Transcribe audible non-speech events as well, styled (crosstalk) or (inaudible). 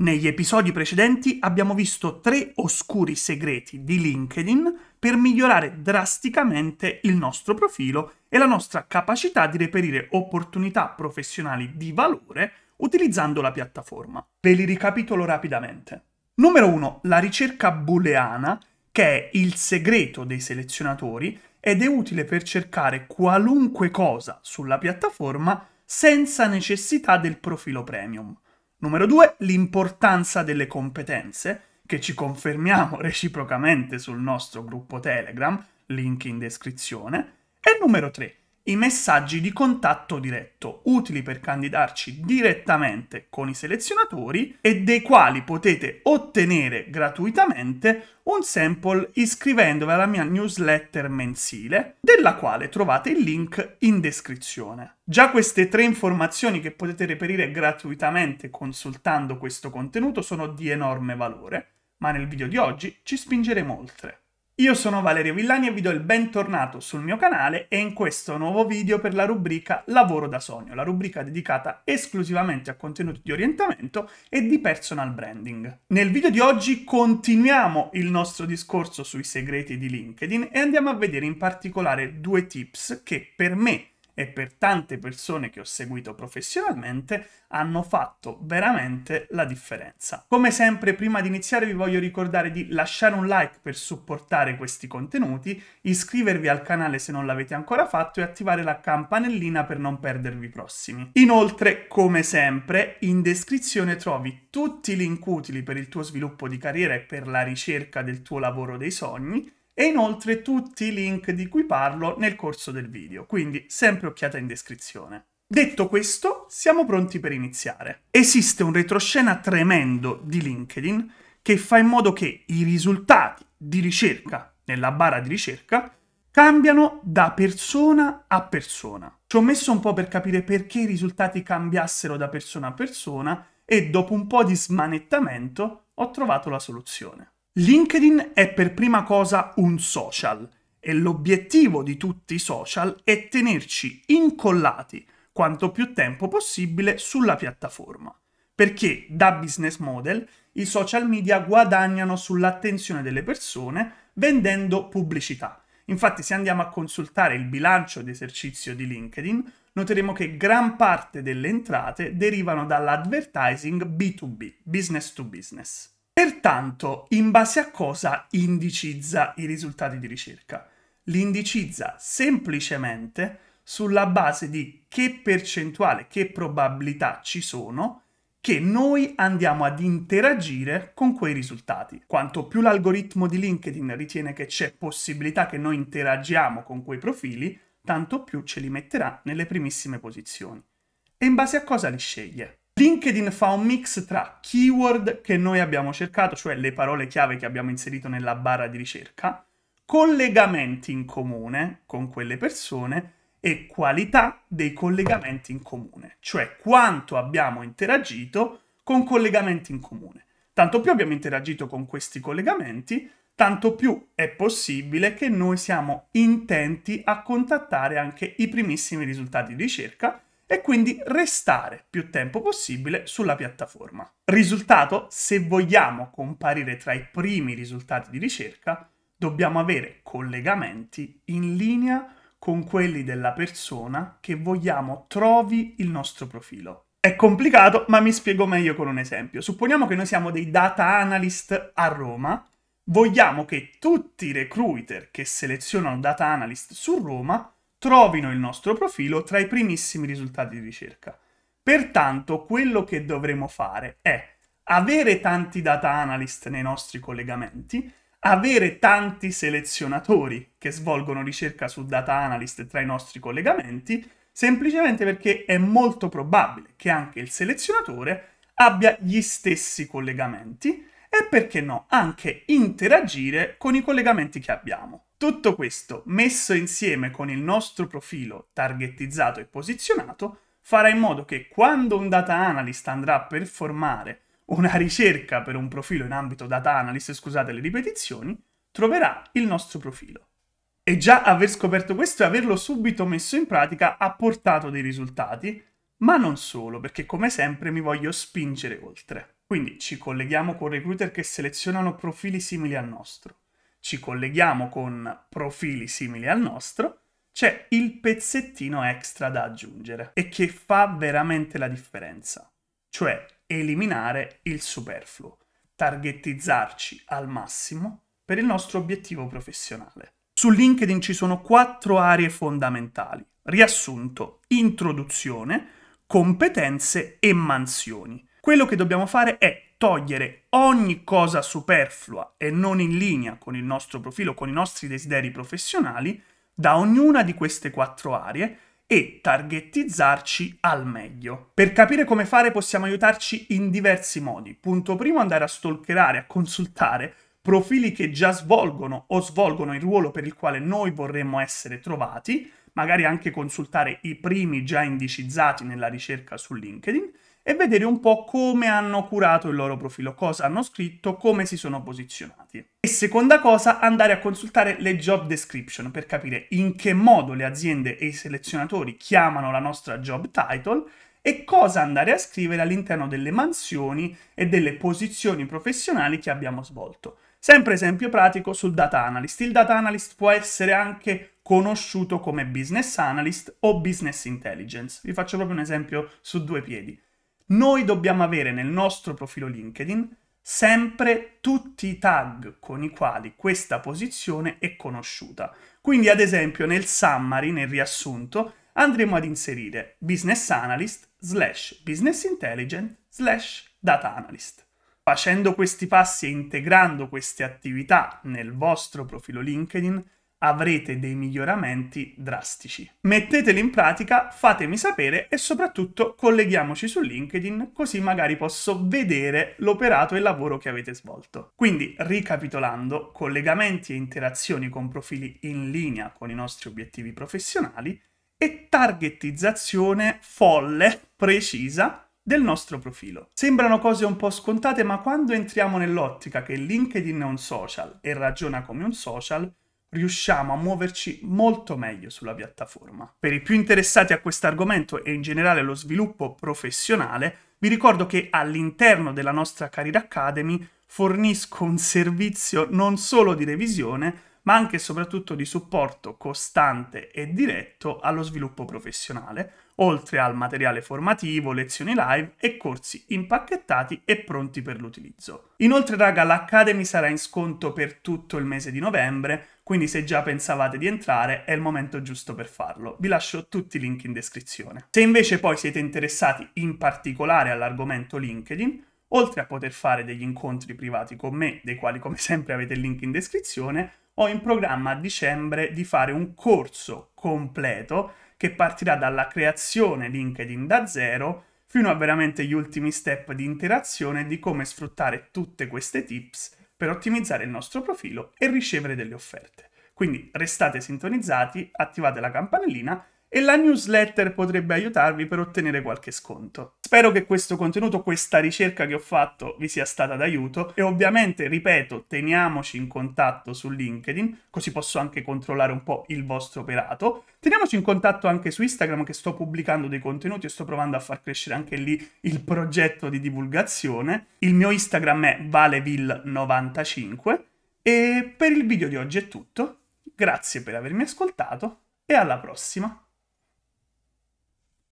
Negli episodi precedenti abbiamo visto tre oscuri segreti di LinkedIn per migliorare drasticamente il nostro profilo e la nostra capacità di reperire opportunità professionali di valore utilizzando la piattaforma. Ve li ricapitolo rapidamente. Numero 1. La ricerca booleana, che è il segreto dei selezionatori ed è utile per cercare qualunque cosa sulla piattaforma senza necessità del profilo premium. Numero 2, l'importanza delle competenze, che ci confermiamo (laughs) reciprocamente sul nostro gruppo Telegram, link in descrizione. E numero 3, i messaggi di contatto diretto, utili per candidarci direttamente con i selezionatori e dei quali potete ottenere gratuitamente un sample iscrivendovi alla mia newsletter mensile, della quale trovate il link in descrizione. Già queste tre informazioni che potete reperire gratuitamente consultando questo contenuto sono di enorme valore, ma nel video di oggi ci spingeremo oltre. Io sono Valerio Villani e vi do il bentornato sul mio canale e in questo nuovo video per la rubrica Lavoro da sogno, la rubrica dedicata esclusivamente a contenuti di orientamento e di personal branding. Nel video di oggi continuiamo il nostro discorso sui segreti di LinkedIn e andiamo a vedere in particolare due tips che per me e per tante persone che ho seguito professionalmente hanno fatto veramente la differenza. Come sempre prima di iniziare vi voglio ricordare di lasciare un like per supportare questi contenuti, iscrivervi al canale se non l'avete ancora fatto e attivare la campanellina per non perdervi i prossimi. Inoltre, come sempre, in descrizione trovi tutti i link utili per il tuo sviluppo di carriera e per la ricerca del tuo lavoro dei sogni e inoltre tutti i link di cui parlo nel corso del video, quindi sempre occhiata in descrizione. Detto questo, siamo pronti per iniziare. Esiste un retroscena tremendo di LinkedIn che fa in modo che i risultati di ricerca nella barra di ricerca cambiano da persona a persona. Ci ho messo un po' per capire perché i risultati cambiassero da persona a persona e dopo un po' di smanettamento ho trovato la soluzione. LinkedIn è per prima cosa un social e l'obiettivo di tutti i social è tenerci incollati quanto più tempo possibile sulla piattaforma, perché da business model i social media guadagnano sull'attenzione delle persone vendendo pubblicità. Infatti se andiamo a consultare il bilancio di esercizio di LinkedIn, noteremo che gran parte delle entrate derivano dall'advertising B2B, business to business. Pertanto, in base a cosa indicizza i risultati di ricerca? Li indicizza semplicemente sulla base di che percentuale, che probabilità ci sono che noi andiamo ad interagire con quei risultati. Quanto più l'algoritmo di LinkedIn ritiene che c'è possibilità che noi interagiamo con quei profili, tanto più ce li metterà nelle primissime posizioni. E in base a cosa li sceglie? LinkedIn fa un mix tra keyword che noi abbiamo cercato, cioè le parole chiave che abbiamo inserito nella barra di ricerca, collegamenti in comune con quelle persone e qualità dei collegamenti in comune, cioè quanto abbiamo interagito con collegamenti in comune. Tanto più abbiamo interagito con questi collegamenti, tanto più è possibile che noi siamo intenti a contattare anche i primissimi risultati di ricerca e quindi restare più tempo possibile sulla piattaforma. Risultato? Se vogliamo comparire tra i primi risultati di ricerca, dobbiamo avere collegamenti in linea con quelli della persona che vogliamo trovi il nostro profilo. È complicato, ma mi spiego meglio con un esempio. Supponiamo che noi siamo dei data analyst a Roma, vogliamo che tutti i recruiter che selezionano data analyst su Roma trovino il nostro profilo tra i primissimi risultati di ricerca. Pertanto quello che dovremo fare è avere tanti data analyst nei nostri collegamenti, avere tanti selezionatori che svolgono ricerca su data analyst tra i nostri collegamenti, semplicemente perché è molto probabile che anche il selezionatore abbia gli stessi collegamenti e perché no, anche interagire con i collegamenti che abbiamo. Tutto questo messo insieme con il nostro profilo targettizzato e posizionato farà in modo che quando un data analyst andrà a performare una ricerca per un profilo in ambito data analyst, scusate le ripetizioni, troverà il nostro profilo. E già aver scoperto questo e averlo subito messo in pratica ha portato dei risultati, ma non solo, perché come sempre mi voglio spingere oltre. Quindi ci colleghiamo con recruiter che selezionano profili simili al nostro ci colleghiamo con profili simili al nostro, c'è il pezzettino extra da aggiungere e che fa veramente la differenza, cioè eliminare il superfluo, targettizzarci al massimo per il nostro obiettivo professionale. Su LinkedIn ci sono quattro aree fondamentali, riassunto, introduzione, competenze e mansioni. Quello che dobbiamo fare è togliere ogni cosa superflua e non in linea con il nostro profilo, con i nostri desideri professionali, da ognuna di queste quattro aree e targettizzarci al meglio. Per capire come fare possiamo aiutarci in diversi modi. Punto primo andare a stalkerare, a consultare profili che già svolgono o svolgono il ruolo per il quale noi vorremmo essere trovati, magari anche consultare i primi già indicizzati nella ricerca su LinkedIn e vedere un po' come hanno curato il loro profilo, cosa hanno scritto, come si sono posizionati. E seconda cosa, andare a consultare le job description per capire in che modo le aziende e i selezionatori chiamano la nostra job title e cosa andare a scrivere all'interno delle mansioni e delle posizioni professionali che abbiamo svolto. Sempre esempio pratico sul data analyst. Il data analyst può essere anche conosciuto come business analyst o business intelligence. Vi faccio proprio un esempio su due piedi. Noi dobbiamo avere nel nostro profilo LinkedIn sempre tutti i tag con i quali questa posizione è conosciuta. Quindi ad esempio nel summary, nel riassunto, andremo ad inserire business analyst slash business intelligence slash data analyst. Facendo questi passi e integrando queste attività nel vostro profilo LinkedIn, avrete dei miglioramenti drastici. Metteteli in pratica, fatemi sapere e soprattutto colleghiamoci su LinkedIn così magari posso vedere l'operato e il lavoro che avete svolto. Quindi, ricapitolando, collegamenti e interazioni con profili in linea con i nostri obiettivi professionali e targetizzazione folle, precisa del nostro profilo. Sembrano cose un po' scontate, ma quando entriamo nell'ottica che LinkedIn è un social e ragiona come un social, riusciamo a muoverci molto meglio sulla piattaforma. Per i più interessati a questo argomento e in generale allo sviluppo professionale, vi ricordo che all'interno della nostra Career Academy fornisco un servizio non solo di revisione, ma anche e soprattutto di supporto costante e diretto allo sviluppo professionale, oltre al materiale formativo, lezioni live e corsi impacchettati e pronti per l'utilizzo. Inoltre raga, l'Academy sarà in sconto per tutto il mese di novembre, quindi se già pensavate di entrare è il momento giusto per farlo. Vi lascio tutti i link in descrizione. Se invece poi siete interessati in particolare all'argomento LinkedIn, oltre a poter fare degli incontri privati con me, dei quali come sempre avete il link in descrizione, ho in programma a dicembre di fare un corso completo che partirà dalla creazione LinkedIn da zero fino a veramente gli ultimi step di interazione di come sfruttare tutte queste tips per ottimizzare il nostro profilo e ricevere delle offerte. Quindi restate sintonizzati, attivate la campanellina e la newsletter potrebbe aiutarvi per ottenere qualche sconto. Spero che questo contenuto, questa ricerca che ho fatto vi sia stata d'aiuto e ovviamente, ripeto, teniamoci in contatto su LinkedIn, così posso anche controllare un po' il vostro operato. Teniamoci in contatto anche su Instagram che sto pubblicando dei contenuti e sto provando a far crescere anche lì il progetto di divulgazione. Il mio Instagram è valevil 95 e per il video di oggi è tutto. Grazie per avermi ascoltato e alla prossima!